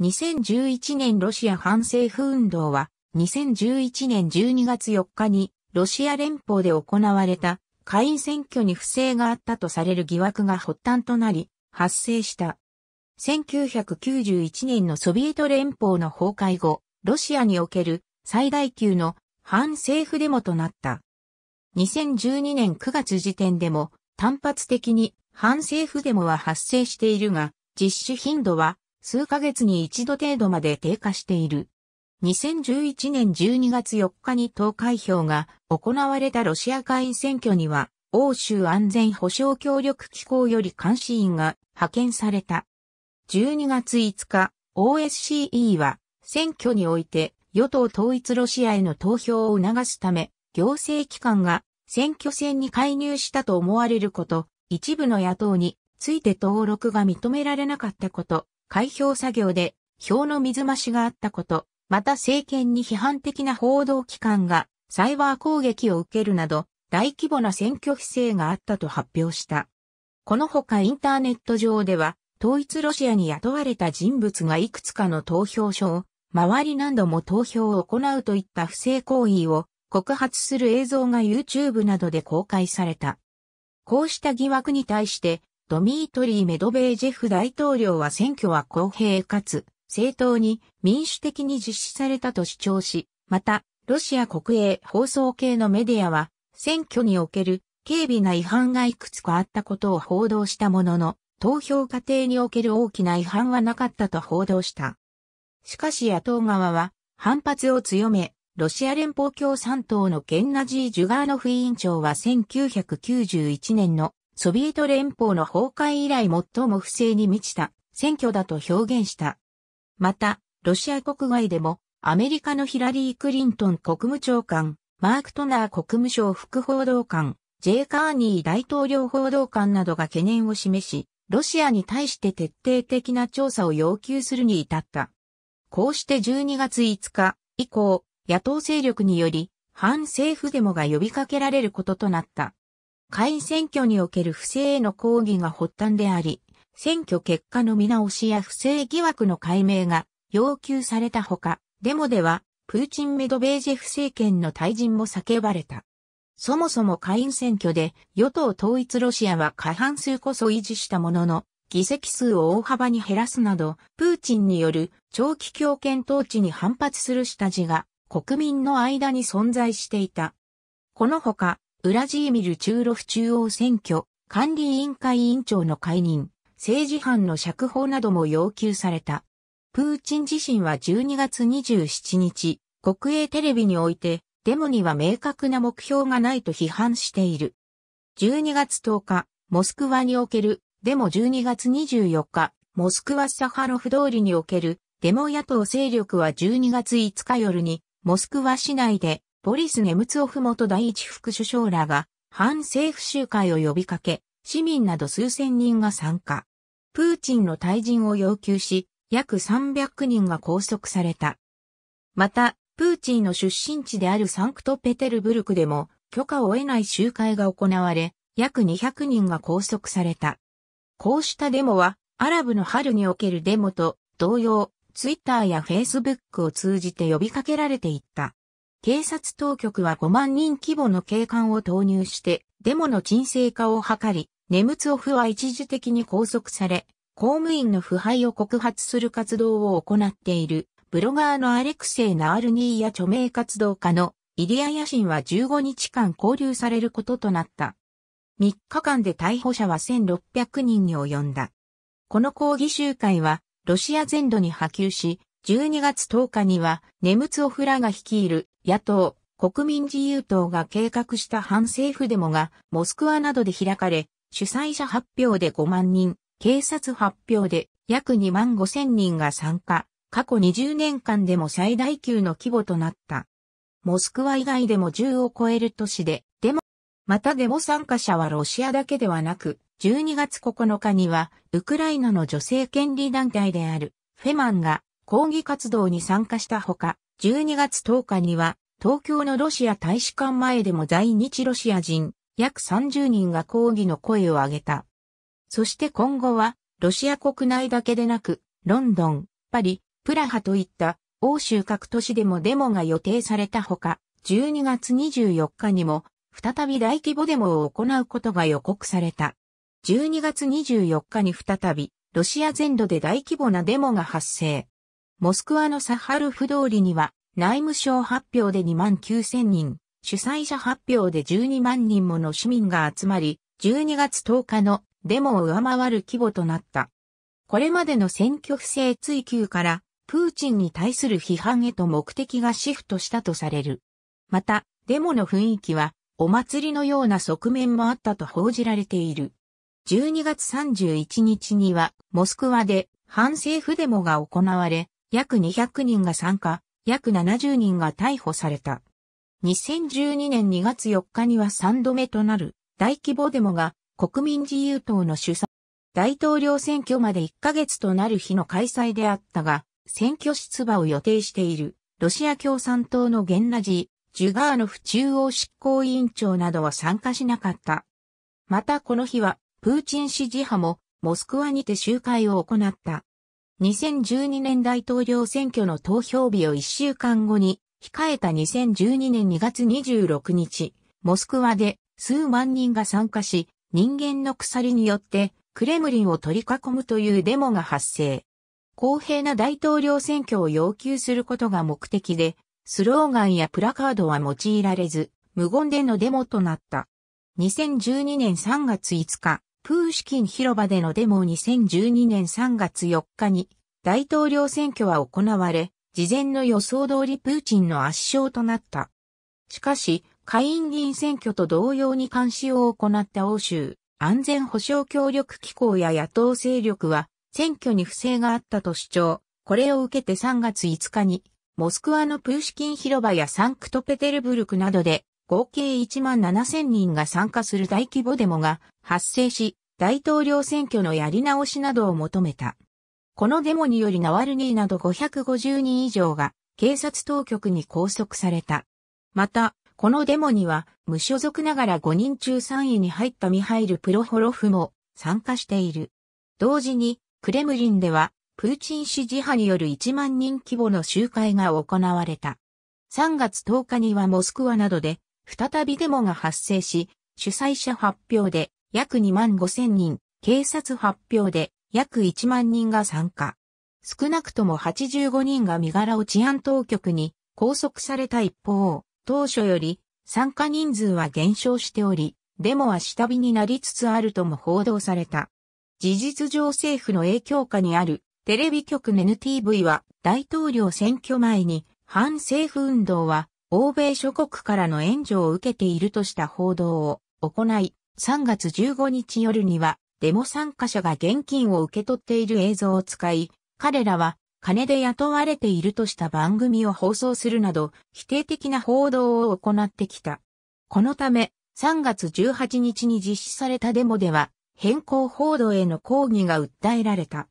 2011年ロシア反政府運動は、2011年12月4日に、ロシア連邦で行われた、下院選挙に不正があったとされる疑惑が発端となり、発生した。1991年のソビエト連邦の崩壊後、ロシアにおける最大級の反政府デモとなった。2012年9月時点でも単発的に反政府デモは発生しているが、実施頻度は数ヶ月に一度程度まで低下している。2011年12月4日に投開票が行われたロシア会員選挙には、欧州安全保障協力機構より監視員が派遣された。12月5日、OSCE は選挙において与党統一ロシアへの投票を促すため、行政機関が選挙戦に介入したと思われること、一部の野党について登録が認められなかったこと、開票作業で票の水増しがあったこと、また政権に批判的な報道機関がサイバー攻撃を受けるなど大規模な選挙不正があったと発表した。このほかインターネット上では統一ロシアに雇われた人物がいくつかの投票所を周り何度も投票を行うといった不正行為を告発する映像が YouTube などで公開された。こうした疑惑に対してドミートリー・メドベージェフ大統領は選挙は公平かつ正当に民主的に実施されたと主張し、また、ロシア国営放送系のメディアは、選挙における軽微な違反がいくつかあったことを報道したものの、投票過程における大きな違反はなかったと報道した。しかし野党側は反発を強め、ロシア連邦共産党のゲンナジー・ジュガーノフ委員長は1991年のソビエト連邦の崩壊以来最も不正に満ちた選挙だと表現した。また、ロシア国外でもアメリカのヒラリー・クリントン国務長官、マーク・トナー国務省副報道官、ジェイ・カーニー大統領報道官などが懸念を示し、ロシアに対して徹底的な調査を要求するに至った。こうして12月5日以降、野党勢力により反政府デモが呼びかけられることとなった。下院選挙における不正への抗議が発端であり、選挙結果の見直しや不正疑惑の解明が要求されたほか、デモでは、プーチン・メドベージェフ政権の退陣も叫ばれた。そもそも下院選挙で与党統一ロシアは過半数こそ維持したものの、議席数を大幅に減らすなど、プーチンによる長期強権統治に反発する下地が国民の間に存在していた。このほか、ウラジーミル中ロフ中央選挙管理委員会委員長の解任、政治犯の釈放なども要求された。プーチン自身は12月27日、国営テレビにおいて、デモには明確な目標がないと批判している。12月10日、モスクワにおける、デモ12月24日、モスクワサハロフ通りにおける、デモ野党勢力は12月5日夜に、モスクワ市内でボリス・ネムツオフ元第一副首相らが反政府集会を呼びかけ、市民など数千人が参加。プーチンの退陣を要求し、約300人が拘束された。また、プーチンの出身地であるサンクトペテルブルクでも許可を得ない集会が行われ、約200人が拘束された。こうしたデモは、アラブの春におけるデモと同様、ツイッターやフェイスブックを通じて呼びかけられていった。警察当局は5万人規模の警官を投入して、デモの沈静化を図り、ネムツオフは一時的に拘束され、公務員の腐敗を告発する活動を行っている、ブロガーのアレクセイ・ナールニーや著名活動家のイリア・ヤシンは15日間拘留されることとなった。3日間で逮捕者は1600人に及んだ。この抗議集会はロシア全土に波及し、12月10日にはネムツオフらが率いる野党、国民自由党が計画した反政府デモがモスクワなどで開かれ、主催者発表で5万人、警察発表で約2万5千人が参加、過去20年間でも最大級の規模となった。モスクワ以外でも10を超える都市で、デモ、またデモ参加者はロシアだけではなく、12月9日には、ウクライナの女性権利団体である、フェマンが抗議活動に参加したほか、12月10日には、東京のロシア大使館前でも在日ロシア人、約30人が抗議の声を上げた。そして今後は、ロシア国内だけでなく、ロンドン、パリ、プラハといった欧州各都市でもデモが予定されたほか、12月24日にも再び大規模デモを行うことが予告された。12月24日に再びロシア全土で大規模なデモが発生。モスクワのサハルフ通りには、内務省発表で2万9000人、主催者発表で12万人もの市民が集まり、12月10日のデモを上回る規模となった。これまでの選挙不正追及から、プーチンに対する批判へと目的がシフトしたとされる。また、デモの雰囲気は、お祭りのような側面もあったと報じられている。12月31日には、モスクワで反政府デモが行われ、約200人が参加、約70人が逮捕された。2012年2月4日には3度目となる大規模デモが国民自由党の主催。大統領選挙まで1ヶ月となる日の開催であったが、選挙出馬を予定しているロシア共産党のゲンラジー、ジュガーノフ中央執行委員長などは参加しなかった。またこの日は、プーチン支持派もモスクワにて集会を行った。2012年大統領選挙の投票日を1週間後に、控えた2012年2月26日、モスクワで数万人が参加し、人間の鎖によってクレムリンを取り囲むというデモが発生。公平な大統領選挙を要求することが目的で、スローガンやプラカードは用いられず、無言でのデモとなった。2012年3月5日、プーシキン広場でのデモを2012年3月4日に大統領選挙は行われ、事前の予想通りプーチンの圧勝となった。しかし、下院議員選挙と同様に監視を行った欧州安全保障協力機構や野党勢力は選挙に不正があったと主張。これを受けて3月5日にモスクワのプーシキン広場やサンクトペテルブルクなどで合計1万7000人が参加する大規模デモが発生し、大統領選挙のやり直しなどを求めた。このデモによりナワルニーなど550人以上が警察当局に拘束された。また、このデモには無所属ながら5人中3位に入ったミハイル・プロホロフも参加している。同時に、クレムリンでは、プーチン支持派による1万人規模の集会が行われた。3月10日にはモスクワなどで、再びデモが発生し、主催者発表で、約2万5千人、警察発表で約1万人が参加。少なくとも85人が身柄を治安当局に拘束された一方、当初より参加人数は減少しており、デモは下火になりつつあるとも報道された。事実上政府の影響下にあるテレビ局 NTV は大統領選挙前に反政府運動は欧米諸国からの援助を受けているとした報道を行い、3月15日夜には、デモ参加者が現金を受け取っている映像を使い、彼らは金で雇われているとした番組を放送するなど、否定的な報道を行ってきた。このため、3月18日に実施されたデモでは、変更報道への抗議が訴えられた。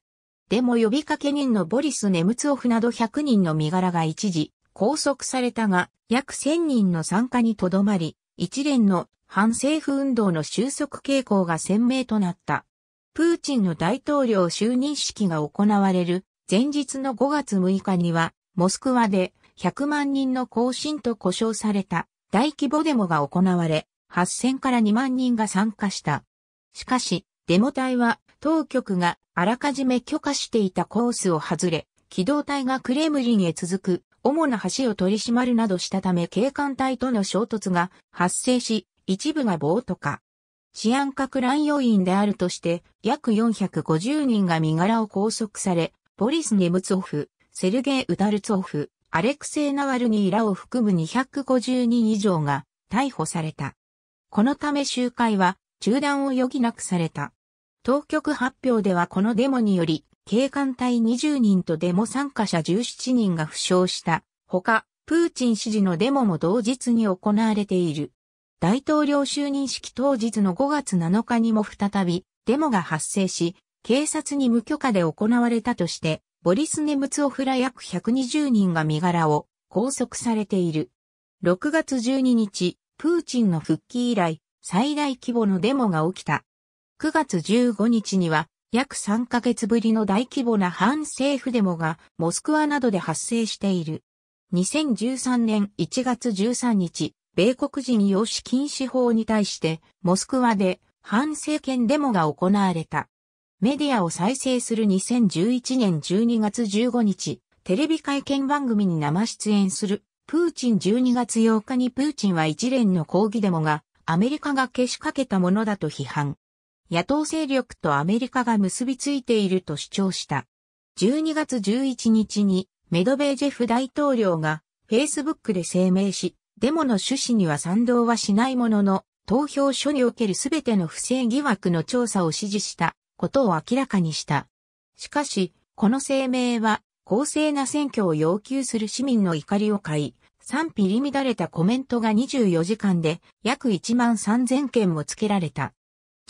デモ呼びかけ人のボリス・ネムツオフなど100人の身柄が一時拘束されたが、約1000人の参加にとどまり、一連の反政府運動の収束傾向が鮮明となった。プーチンの大統領就任式が行われる前日の5月6日には、モスクワで100万人の行進と呼称された大規模デモが行われ、8000から2万人が参加した。しかし、デモ隊は当局があらかじめ許可していたコースを外れ、機動隊がクレムリンへ続く主な橋を取り締まるなどしたため警官隊との衝突が発生し、一部が暴徒化。治安閣乱要員であるとして、約450人が身柄を拘束され、ボリス・ネムツオフ、セルゲイ・ウダルツオフ、アレクセイ・ナワルニーらを含む250人以上が逮捕された。このため集会は中断を余儀なくされた。当局発表ではこのデモにより、警官隊20人とデモ参加者17人が負傷した。ほか、プーチン支持のデモも同日に行われている。大統領就任式当日の5月7日にも再びデモが発生し、警察に無許可で行われたとして、ボリス・ネムツオフら約120人が身柄を拘束されている。6月12日、プーチンの復帰以来、最大規模のデモが起きた。9月15日には、約3ヶ月ぶりの大規模な反政府デモがモスクワなどで発生している。2013年1月13日、米国人養子禁止法に対してモスクワで反政権デモが行われた。メディアを再生する2011年12月15日、テレビ会見番組に生出演するプーチン12月8日にプーチンは一連の抗議デモがアメリカが消しかけたものだと批判。野党勢力とアメリカが結びついていると主張した。12月11日にメドベージェフ大統領が Facebook で声明し、デモの趣旨には賛同はしないものの、投票所におけるすべての不正疑惑の調査を指示したことを明らかにした。しかし、この声明は公正な選挙を要求する市民の怒りを買い、賛否入り乱れたコメントが24時間で約1万3000件もつけられた。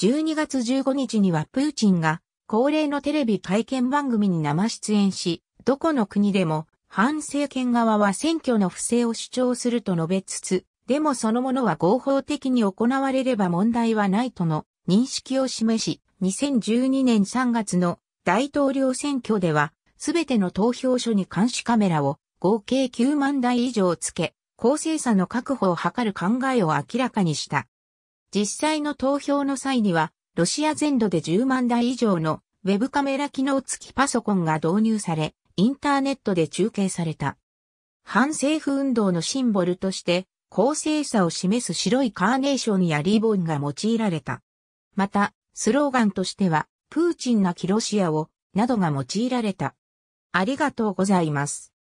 12月15日にはプーチンが恒例のテレビ会見番組に生出演し、どこの国でも反政権側は選挙の不正を主張すると述べつつ、でもそのものは合法的に行われれば問題はないとの認識を示し、2012年3月の大統領選挙では、すべての投票所に監視カメラを合計9万台以上つけ、公正さの確保を図る考えを明らかにした。実際の投票の際には、ロシア全土で10万台以上のウェブカメラ機能付きパソコンが導入され、インターネットで中継された。反政府運動のシンボルとして、公正さを示す白いカーネーションやリボンが用いられた。また、スローガンとしては、プーチンなきロシアを、などが用いられた。ありがとうございます。